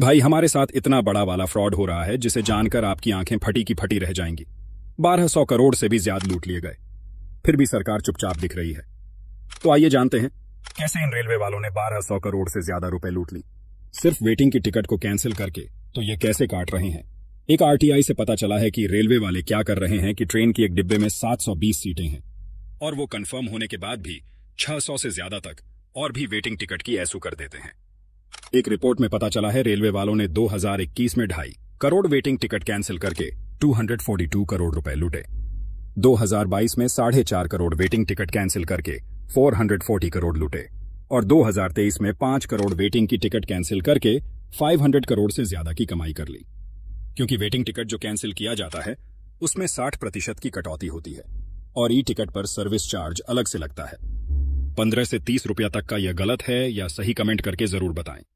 भाई हमारे साथ इतना बड़ा वाला फ्रॉड हो रहा है जिसे जानकर आपकी आंखें फटी की फटी रह जाएंगी बारह सौ करोड़ से भी ज्यादा लूट लिए गए फिर भी सरकार चुपचाप दिख रही है तो आइए जानते हैं कैसे इन रेलवे वालों ने बारह सौ करोड़ से ज्यादा रुपए लूट ली सिर्फ वेटिंग की टिकट को कैंसिल करके तो ये कैसे काट रहे हैं एक आरटीआई से पता चला है कि रेलवे वाले क्या कर रहे हैं कि ट्रेन की एक डिब्बे में 720 सीटें हैं और वो कन्फर्म होने के बाद भी 600 से ज्यादा तक और भी वेटिंग टिकट की ऐसू कर देते हैं एक रिपोर्ट में पता चला है रेलवे वालों ने 2021 में ढाई करोड़ वेटिंग टिकट कैंसिल करके 242 करोड़ रुपए लूटे 2022 में साढ़े चार करोड़ वेटिंग टिकट कैंसिल करके 440 करोड़ लूटे और 2023 में पांच करोड़ वेटिंग की टिकट कैंसिल करके 500 करोड़ से ज्यादा की कमाई कर ली क्योंकि वेटिंग टिकट जो कैंसिल किया जाता है उसमें साठ प्रतिशत की कटौती होती है और ई टिकट पर सर्विस चार्ज अलग से लगता है पंद्रह से तीस रुपया तक का यह गलत है या सही कमेंट करके जरूर बताएं